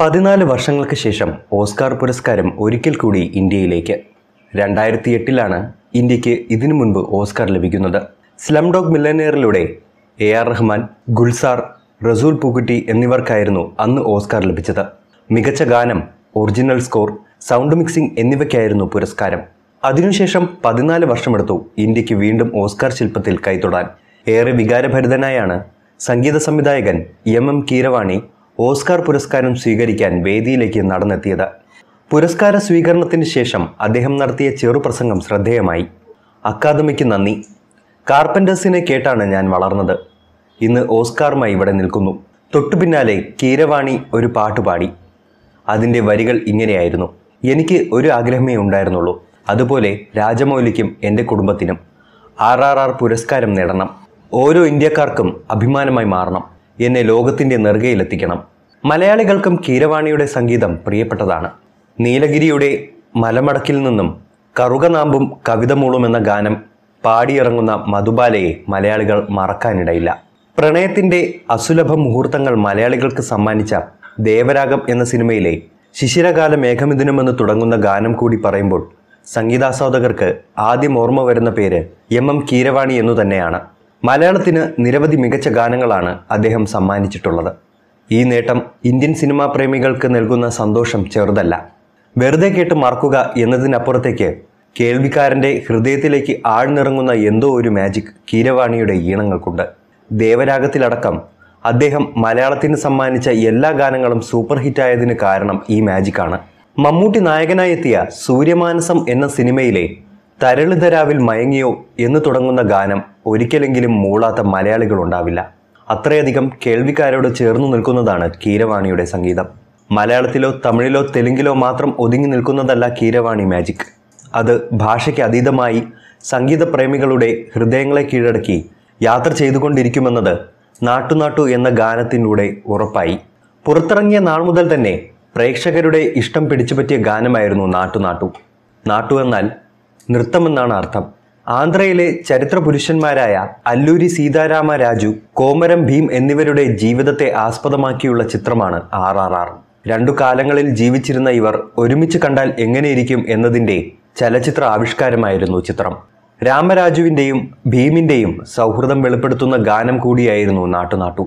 പതിനാല് വർഷങ്ങൾക്ക് ശേഷം ഓസ്കാർ പുരസ്കാരം ഒരിക്കൽ കൂടി ഇന്ത്യയിലേക്ക് രണ്ടായിരത്തി എട്ടിലാണ് ഇന്ത്യക്ക് ഇതിനു മുൻപ് ഓസ്കാർ ലഭിക്കുന്നത് സ്ലം ഡോഗ് മില്ലനെയറിലൂടെ എ ആർ റഹ്മാൻ ഗുൽസാർ റസൂൽ പൂക്കുട്ടി എന്നിവർക്കായിരുന്നു അന്ന് ഓസ്കാർ ലഭിച്ചത് മികച്ച ഗാനം ഒറിജിനൽ സ്കോർ സൗണ്ട് മിക്സിംഗ് എന്നിവയ്ക്കായിരുന്നു പുരസ്കാരം അതിനുശേഷം പതിനാല് വർഷമെടുത്തു ഇന്ത്യക്ക് വീണ്ടും ഓസ്കാർ ശില്പത്തിൽ കൈത്തൊടാൻ ഏറെ വികാരഭരിതനായാണ് സംഗീത സംവിധായകൻ എം എം കീരവാണി ഓസ്കാർ പുരസ്കാരം സ്വീകരിക്കാൻ വേദിയിലേക്ക് നടന്നെത്തിയത് പുരസ്കാര സ്വീകരണത്തിന് ശേഷം അദ്ദേഹം നടത്തിയ ചെറുപ്രസംഗം ശ്രദ്ധേയമായി അക്കാദമിക്ക് നന്ദി കാർപ്പൻറ്റേഴ്സിനെ കേട്ടാണ് ഞാൻ വളർന്നത് ഇന്ന് ഓസ്കാറുമായി ഇവിടെ നിൽക്കുന്നു തൊട്ടു പിന്നാലെ കീരവാണി ഒരു പാട്ടുപാടി അതിൻ്റെ വരികൾ ഇങ്ങനെയായിരുന്നു എനിക്ക് ഒരു ആഗ്രഹമേ ഉണ്ടായിരുന്നുള്ളൂ അതുപോലെ രാജമൗലിക്കും എൻ്റെ കുടുംബത്തിനും ആർ ആർ ആർ പുരസ്കാരം നേടണം ഓരോ ഇന്ത്യക്കാർക്കും അഭിമാനമായി മാറണം എന്നെ ലോകത്തിൻ്റെ നെറുകയിലെത്തിക്കണം മലയാളികൾക്കും കീരവാണിയുടെ സംഗീതം പ്രിയപ്പെട്ടതാണ് നീലഗിരിയുടെ മലമടക്കിൽ നിന്നും കറുകനാമ്പും കവിതമൂളും എന്ന ഗാനം പാടിയിറങ്ങുന്ന മധുബാലയെ മലയാളികൾ മറക്കാനിടയില്ല പ്രണയത്തിൻ്റെ അസുലഭ മുഹൂർത്തങ്ങൾ മലയാളികൾക്ക് സമ്മാനിച്ച ദേവരാഗം എന്ന സിനിമയിലെ ശിശിരകാല മേഘമിഥുനമെന്ന് തുടങ്ങുന്ന ഗാനം കൂടി പറയുമ്പോൾ സംഗീതാസ്വാദകർക്ക് ആദ്യം ഓർമ്മ വരുന്ന പേര് എം എം കീരവാണി എന്നു തന്നെയാണ് മലയാളത്തിന് നിരവധി മികച്ച ഗാനങ്ങളാണ് അദ്ദേഹം സമ്മാനിച്ചിട്ടുള്ളത് ഈ നേട്ടം ഇന്ത്യൻ സിനിമാ പ്രേമികൾക്ക് നൽകുന്ന സന്തോഷം ചെറുതല്ല വെറുതെ കേട്ട് മറക്കുക എന്നതിനപ്പുറത്തേക്ക് കേൾവിക്കാരൻ്റെ ഹൃദയത്തിലേക്ക് ആഴ്ന്നിറങ്ങുന്ന എന്തോ ഒരു മാജിക് കീരവാണിയുടെ ഈണങ്ങൾക്കുണ്ട് ദേവരാഗത്തിലടക്കം അദ്ദേഹം മലയാളത്തിന് സമ്മാനിച്ച എല്ലാ ഗാനങ്ങളും സൂപ്പർ ഹിറ്റായതിന് കാരണം ഈ മാജിക്കാണ് മമ്മൂട്ടി നായകനായെത്തിയ സൂര്യമാനസം എന്ന സിനിമയിലെ തരളിതരാവിൽ മയങ്ങിയോ എന്ന് തുടങ്ങുന്ന ഗാനം ഒരിക്കലെങ്കിലും മൂളാത്ത മലയാളികളുണ്ടാവില്ല അത്രയധികം കേൾവിക്കാരോട് ചേർന്നു നിൽക്കുന്നതാണ് കീരവാണിയുടെ സംഗീതം മലയാളത്തിലോ തമിഴിലോ തെലുങ്കിലോ മാത്രം ഒതുങ്ങി നിൽക്കുന്നതല്ല കീരവാണി മാജിക് അത് ഭാഷയ്ക്ക് അതീതമായി സംഗീതപ്രേമികളുടെ ഹൃദയങ്ങളെ കീഴടക്കി യാത്ര ചെയ്തുകൊണ്ടിരിക്കുമെന്നത് നാട്ടുനാട്ടു എന്ന ഗാനത്തിലൂടെ ഉറപ്പായി പുറത്തിറങ്ങിയ നാൾ മുതൽ തന്നെ പ്രേക്ഷകരുടെ ഇഷ്ടം പിടിച്ചുപറ്റിയ ഗാനമായിരുന്നു നാട്ടുനാട്ടു നാട്ടു എന്നാൽ നൃത്തമെന്നാണ് അർത്ഥം ആന്ധ്രയിലെ ചരിത്ര പുരുഷന്മാരായ അല്ലൂരി സീതാരാമ രാജു കോമരം ഭീം എന്നിവരുടെ ജീവിതത്തെ ആസ്പദമാക്കിയുള്ള ചിത്രമാണ് ആർ ആർ ആർ രണ്ടു കാലങ്ങളിൽ ജീവിച്ചിരുന്ന ഇവർ ഒരുമിച്ച് കണ്ടാൽ എങ്ങനെയിരിക്കും എന്നതിൻ്റെ ചലച്ചിത്ര ആവിഷ്കാരമായിരുന്നു ചിത്രം രാമരാജുവിൻ്റെയും ഭീമിൻ്റെയും സൗഹൃദം വെളിപ്പെടുത്തുന്ന ഗാനം കൂടിയായിരുന്നു നാട്ടുനാട്ടു